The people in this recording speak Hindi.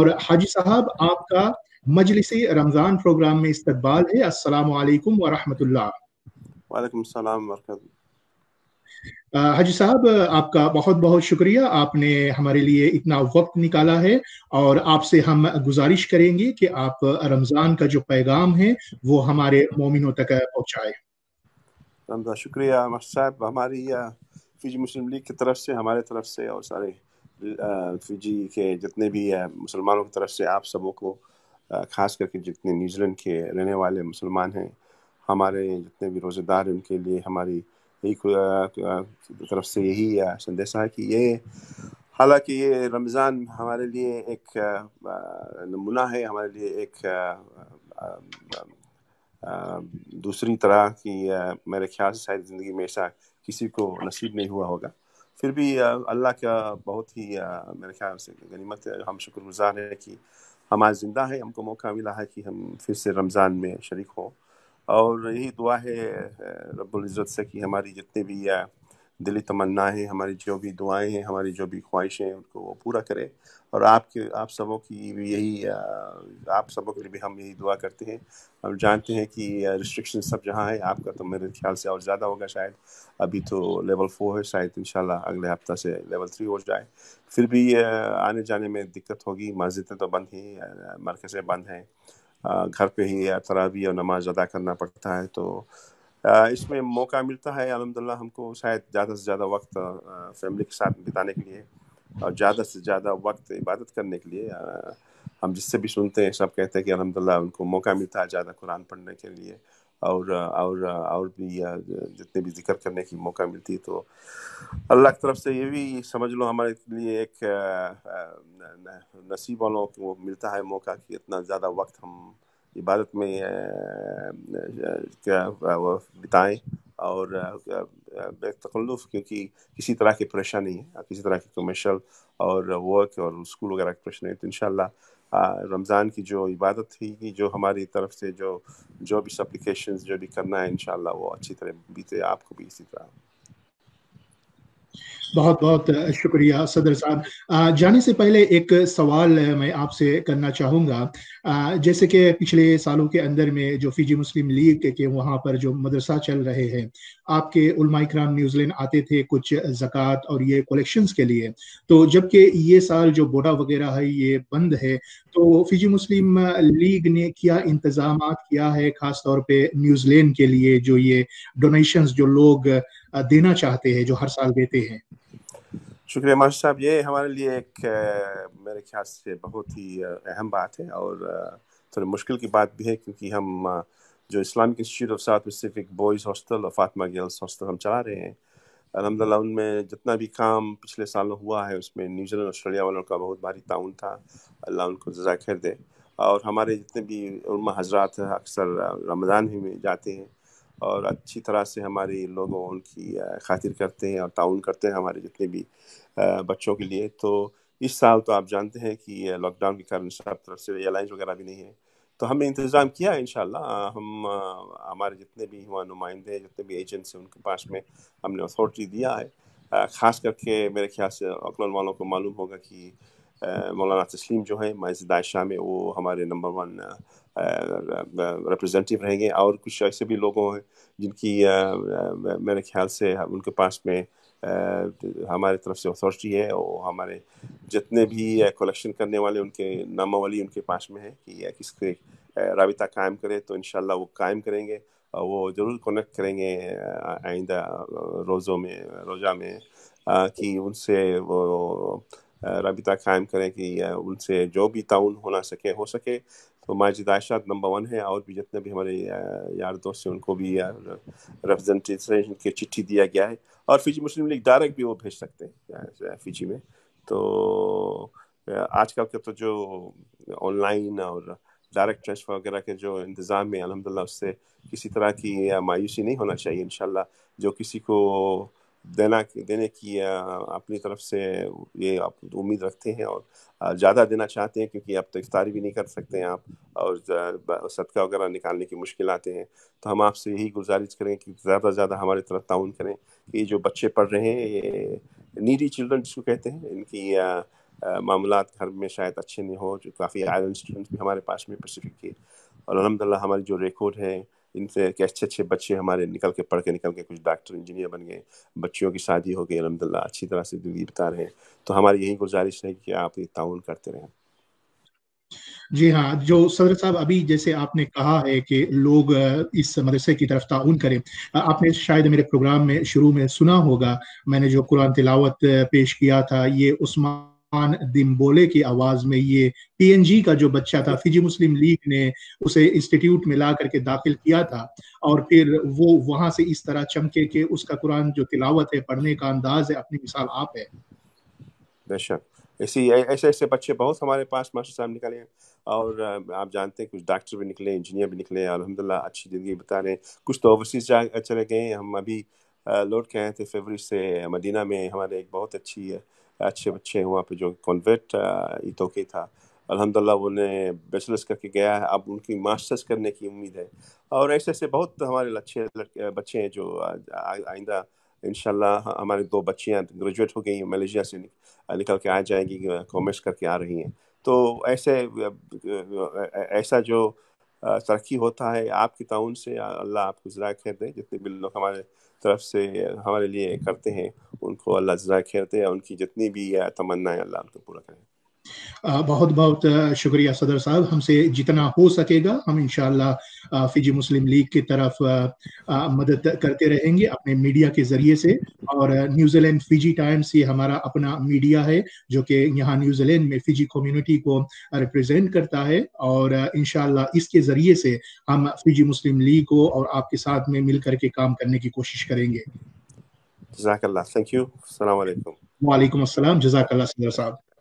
और हाजी साहब आपका मजलिस रमज़ान प्रोग्राम में इस्तबाल है वालेकुम वालेकुम सलाम वरहमल हाजी साहब आपका बहुत बहुत शुक्रिया आपने हमारे लिए इतना वक्त निकाला है और आपसे हम गुजारिश करेंगे कि आप रमज़ान का जो पैगाम है वो हमारे मोमिनों तक पहुँचाए शुक्रिया साहब हमारी मुस्लिम लीग की तरफ से हमारे तरफ से और सारे फिजी के जितने भी मुसलमानों की तरफ से आप सबों को खास करके जितने न्यूजीलैंड के रहने वाले मुसलमान हैं हमारे जितने भी रोज़ेदार हैं उनके लिए हमारी यही तरफ से यही संदेशा है कि ये हालांकि ये रमज़ान हमारे लिए एक नमूना है हमारे लिए एक दूसरी तरह की मेरे ख्याल से शायद ज़िंदगी में ऐसा किसी को नसीब नहीं हुआ होगा फिर भी अल्लाह का बहुत ही मेरे ख्याल से गनीमत है हम शुक्रगुजार हैं कि हम आज ज़िंदा हैं हमको मौका मिला है कि हम फिर से रमज़ान में शरीक हों और यही दुआ है रब्बुल इज़्ज़त से कि हमारी जितने भी दिली तमन्नाएं हमारी जो भी दुआएं हैं हमारी जो भी ख्वाहिशें हैं उनको वो पूरा करे और आपके आप सबों की भी यही आप सबों के लिए भी हम यही दुआ करते हैं हम जानते हैं कि रिस्ट्रिक्शन सब जहाँ है आपका तो मेरे ख्याल से और ज़्यादा होगा शायद अभी तो लेवल फोर है शायद इन अगले हफ्ता से लेवल थ्री हो जाए फिर भी आने जाने में दिक्कत होगी मस्जिदें तो बंद हैं मरकज़ें बंद हैं घर पे ही तरावी और नमाज अदा करना पड़ता है तो इसमें मौका मिलता है अलहमदिल्ला हमको शायद ज़्यादा से ज़्यादा वक्त फैमिली के साथ बिताने के लिए और ज़्यादा से ज़्यादा वक्त इबादत करने के लिए हम जिससे भी सुनते हैं सब कहते हैं कि अलहमदिल्ला उनको मौका मिलता है ज़्यादा कुरान पढ़ने के लिए और और और भी जितने भी जिक्र करने की मौका मिलती है तो अल्लाह की तरफ से ये भी समझ लो हमारे लिए एक नसीब वालों को मिलता है मौका कि इतना ज़्यादा वक्त हम इबादत में क्या वो बिताएं और बेतकल्लुफ क्योंकि किसी तरह की परेशानी है किसी तरह की कमर्शल और वर्क और स्कूल वगैरह की परेशानी तो इन रमज़ान की जो इबादत थी जो हमारी तरफ से जो जो भी सप्लिकेशन जो भी करना है इन वो अच्छी तरह बीते आपको भी इसी तरह बहुत बहुत शुक्रिया सदर साहब जाने से पहले एक सवाल मैं आपसे करना चाहूँगा जैसे कि पिछले सालों के अंदर में जो फिजी मुस्लिम लीग के, के वहाँ पर जो मदरसा चल रहे हैं आपके उलमाई कराम न्यूजीलैंड आते थे कुछ जक़ात और ये कलेक्शंस के लिए तो जबकि ये साल जो बोडा वगैरह है ये बंद है तो फिजी मुस्लिम लीग ने क्या इंतज़ाम किया है खास तौर पे न्यूजीलैंड के लिए जो ये डोनेशंस जो लोग देना चाहते हैं जो हर साल देते हैं शुक्रिया मास्टर साहब ये हमारे लिए एक मेरे ख्याल से बहुत ही अहम बात है और थोड़ी मुश्किल की बात भी है क्योंकि हम जो Islamic Institute of South Pacific boys hostel और फातमा गर्ल्स हॉस्टल हम चला रहे हैं अलहमदिल्ला उनमें जितना भी काम पिछले सालों हुआ है उसमें न्यूजीलैंड ऑस्ट्रेलिया वालों का बहुत भारी ताउन था अल्लाह उनको जजा खैर दे और हमारे जितने भी उमा हजरात अक्सर रमज़ान ही में जाते हैं और अच्छी तरह से हमारे लोगों उनकी खातिर करते हैं और ताउन करते हैं हमारे जितने भी बच्चों के लिए तो इस साल तो आप जानते हैं कि लॉकडाउन के कारण सब तरफ से एयरलाइंस वगैरह भी नहीं है तो हमने इंतज़ाम किया इन हम हमारे जितने भी हुआ नुमाइंदे हैं जितने भी एजेंट्स हैं उनके पास में हमने अथॉरिटी दिया है ख़ास करके मेरे ख्याल से अकलन वालों को मालूम होगा कि मौलाना तस्लीम जो हैं माइजदाय शाह में वो हमारे नंबर वन रिप्रेजेंटेटिव रहेंगे और कुछ ऐसे भी लोग हैं जिनकी मेरे ख्याल से उनके पास में हमारे तरफ से अथॉरिटी है और हमारे जितने भी कलेक्शन करने वाले उनके नामावली उनके पास में है कि किसके रबिता कायम करे तो इन वो कायम करेंगे और वो ज़रूर कनेक्ट करेंगे आइंदा रोज़ों में रोज़ा में कि उनसे वो रबिता कायम करें कि उनसे जो भी ताउन होना सके हो सके तो माजिद आयशा नंबर वन है और भी जितने भी हमारे यार दोस्त हैं उनको भी रिप्रजेंटेशन की चिट्ठी दिया गया है और फिजी मुस्लिम लीग डायरेक्ट भी वो भेज सकते हैं फिजी में तो आजकल के तो जो ऑनलाइन और डायरेक्ट ट्रांसफर वगैरह के जो इंतज़ाम है अलहमदिल्ला उससे किसी तरह की मायूसी नहीं होना चाहिए इन जो किसी को देना देने की अपनी तरफ से ये आप उम्मीद रखते हैं और ज़्यादा देना चाहते हैं क्योंकि आप तो इफ्तारी भी नहीं कर सकते हैं आप और सदका वगैरह निकालने की मुश्किल आते हैं तो हम आपसे यही गुजारिश करें कि ज़्यादा से ज़्यादा हमारी तरफ ताउन करें कि जो बच्चे पढ़ रहे हैं ये नीडी चिल्ड्रन जिसको कहते हैं इनकी मामला घर में शायद अच्छे नहीं हो जो काफ़ी आयरन स्टूडेंट्स भी हमारे पास में पेसिफिक के और अलहमदिल्ला हमारी जो रिकॉर्ड है इनसे कि अच्छे अच्छे बच्चे हमारे निकल के पढ़ के निकल के कुछ डॉक्टर इंजीनियर बन गए बच्चियों की शादी हो गई अलहमदिल्ला अच्छी तरह से जिंदगी बिता रहे हैं तो हमारी यही गुजारिश है कि आप ये ताउन करते रहें जी हाँ जो सदर साहब अभी जैसे आपने कहा है कि लोग इस मदरसे की तरफ ताउन करें आपने शायद मेरे प्रोग्राम में शुरू में सुना होगा मैंने जो कुरान तिलावत पेश किया था ये उस्मान खान दिम्बोले की आवाज में ये पीएनजी का जो बच्चा था फिजी मुस्लिम लीग ने उसे इंस्टीट्यूट में ला करके दाखिल किया था और फिर वो वहां से इस तरह चमके के उसका कुरान जो तिलावत है पढ़ने का अंदाज है अपनी मिसाल आप है बेशक ऐसी ऐसे ऐसे बच्चे बहुत हमारे पास मास्टर साहब निकले हैं और आप जानते हैं कुछ डॉक्टर भी निकले इंजीनियर भी निकले अलहमदिल्ला अच्छी ज़िंदगी बता रहे हैं कुछ तो ओवरसीज जा चले गए हम अभी लौट के आए थे फेबरी से मदीना में हमारे एक बहुत अच्छी अच्छे बच्चे हैं वहाँ पे जो कॉन्वेंट के था अलहमदिल्ला उन्हें बैचलर्स करके गया है अब उनकी मास्टर्स करने की उम्मीद है और ऐसे ऐसे बहुत हमारे अच्छे लड़के बच्चे हैं जो आइंदा शाह हमारी दो बच्चियाँ ग्रेजुएट हो गई हैं मलेशिया से निकल के आ जाएंगी कॉमर्स करके आ रही हैं तो ऐसे ऐसा जो तरक्की होता है आपकी ताउन से अल्लाह आपको ज़रा खैर दे जितने भी लोग हमारे तरफ से हमारे लिए करते हैं उनको अल्लाह ज़रा खैर दे उनकी जितनी भी तमन्नाएं अल्लाह उनको पूरा करें बहुत बहुत शुक्रिया सदर साहब हमसे जितना हो सकेगा हम इंशाल्लाह फिजी मुस्लिम लीग की तरफ मदद करते रहेंगे अपने मीडिया के ज़रिए से और न्यूजीलैंड फिजी टाइम्स ये हमारा अपना मीडिया है जो कि यहाँ न्यूजीलैंड में फिजी कम्युनिटी को रिप्रेजेंट करता है और इन इसके ज़रिए से हम फिजी मुस्लिम लीग को और आपके साथ में मिल करके काम करने की कोशिश करेंगे जजाकल्ला थैंक यू वालेकुम अस्सलाम जजाकल्ला सदर साहब